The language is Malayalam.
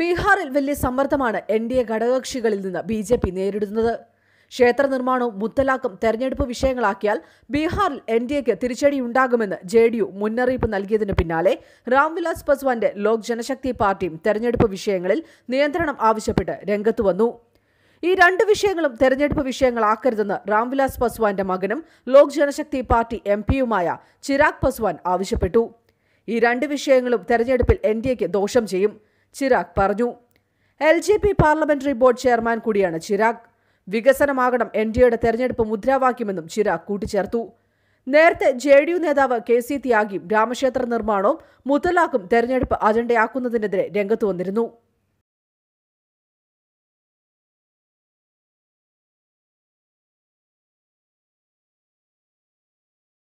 ബീഹാറിൽ വലിയ സമ്മർദ്ദമാണ് എൻ ഡി എ ഘടകകക്ഷികളിൽ നിന്ന് ബി ജെ പി നേരിടുന്നത് ക്ഷേത്ര നിർമ്മാണവും മുത്തലാക്കും തെരഞ്ഞെടുപ്പ് വിഷയങ്ങളാക്കിയാൽ ബീഹാറിൽ എൻ ഡി എക്ക് തിരിച്ചടിയുണ്ടാകുമെന്ന് ജെ ഡി യു മുന്നറിയിപ്പ് നൽകിയതിന് പിന്നാലെ രാംവിലാസ് പസ്വാന്റെ ലോക് ജനശക്തി പാർട്ടിയും തെരഞ്ഞെടുപ്പ് വിഷയങ്ങളിൽ നിയന്ത്രണം ആവശ്യപ്പെട്ട് രംഗത്തു വന്നു ഈ രണ്ട് വിഷയങ്ങളും തെരഞ്ഞെടുപ്പ് വിഷയങ്ങളാക്കരുതെന്ന് രാംവിലാസ് പസ്വാന്റെ മകനും ലോക് ജനശക്തി പാർട്ടി എം പിയുമായ ചിരാഗ് പസ്വാൻ ആവശ്യപ്പെട്ടു ഈ രണ്ട് വിഷയങ്ങളും തെരഞ്ഞെടുപ്പിൽ എൻ ഡി എക്ക് ദോഷം ചെയ്യും ചിരാഗ് പറഞ്ഞു L J P parliamentary board chairman കൂടിയാണ് ചിരാഗ് വികസനമാകണം എൻ ഡി എയുടെ തെരഞ്ഞെടുപ്പ് മുദ്രാവാക്യമെന്നും ചിരാഗ് കൂട്ടിച്ചേർത്തു നേരത്തെ ജെ ഡി യു നേതാവ് കെ സി ത്യാഗിയും രാമക്ഷേത്ര നിർമ്മാണവും മുത്തലാഖും തെരഞ്ഞെടുപ്പ് അജണ്ടയാക്കുന്നതിനെതിരെ രംഗത്തു വന്നിരുന്നു